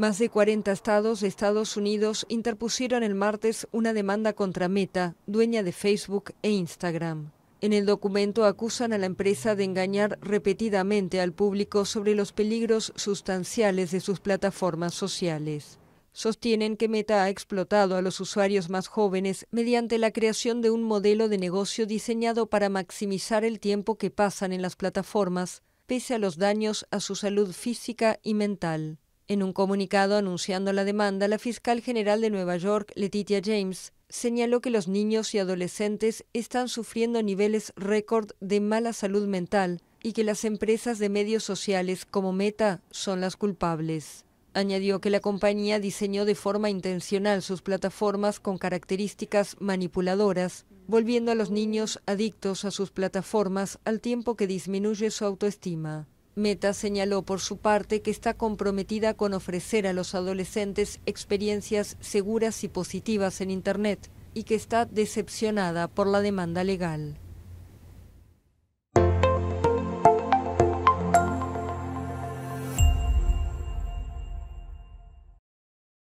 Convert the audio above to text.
Más de 40 estados de Estados Unidos interpusieron el martes una demanda contra Meta, dueña de Facebook e Instagram. En el documento acusan a la empresa de engañar repetidamente al público sobre los peligros sustanciales de sus plataformas sociales. Sostienen que Meta ha explotado a los usuarios más jóvenes mediante la creación de un modelo de negocio diseñado para maximizar el tiempo que pasan en las plataformas, pese a los daños a su salud física y mental. En un comunicado anunciando la demanda, la fiscal general de Nueva York, Letitia James, señaló que los niños y adolescentes están sufriendo niveles récord de mala salud mental y que las empresas de medios sociales como Meta son las culpables. Añadió que la compañía diseñó de forma intencional sus plataformas con características manipuladoras, volviendo a los niños adictos a sus plataformas al tiempo que disminuye su autoestima. Meta señaló por su parte que está comprometida con ofrecer a los adolescentes experiencias seguras y positivas en Internet y que está decepcionada por la demanda legal.